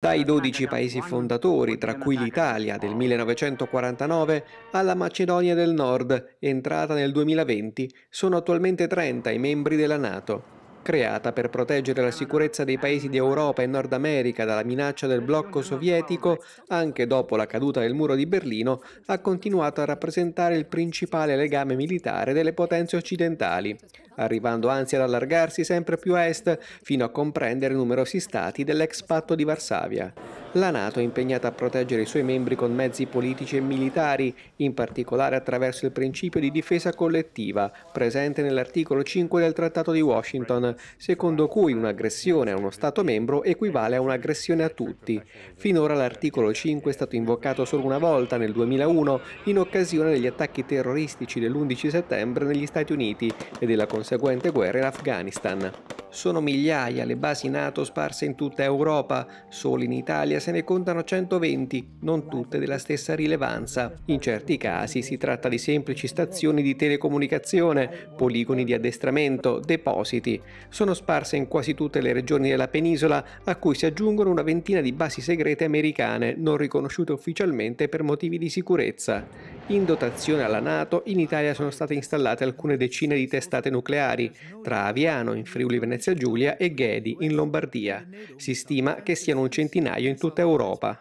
Dai 12 paesi fondatori, tra cui l'Italia del 1949, alla Macedonia del Nord, entrata nel 2020, sono attualmente 30 i membri della Nato, creata per proteggere la sicurezza dei paesi di Europa e Nord America dalla minaccia del blocco sovietico, anche dopo la caduta del muro di Berlino, ha continuato a rappresentare il principale legame militare delle potenze occidentali arrivando anzi ad allargarsi sempre più a est fino a comprendere numerosi stati dell'ex patto di Varsavia. La Nato è impegnata a proteggere i suoi membri con mezzi politici e militari, in particolare attraverso il principio di difesa collettiva, presente nell'articolo 5 del Trattato di Washington, secondo cui un'aggressione a uno Stato membro equivale a un'aggressione a tutti. Finora l'articolo 5 è stato invocato solo una volta, nel 2001, in occasione degli attacchi terroristici dell'11 settembre negli Stati Uniti e della conseguenza conseguente guerra in Afghanistan. Sono migliaia le basi NATO sparse in tutta Europa, solo in Italia se ne contano 120, non tutte della stessa rilevanza. In certi casi si tratta di semplici stazioni di telecomunicazione, poligoni di addestramento, depositi. Sono sparse in quasi tutte le regioni della penisola, a cui si aggiungono una ventina di basi segrete americane, non riconosciute ufficialmente per motivi di sicurezza. In dotazione alla NATO in Italia sono state installate alcune decine di testate nucleari, tra Aviano in Friuli Venezia Venezia Giulia e Ghedi in Lombardia. Si stima che siano un centinaio in tutta Europa.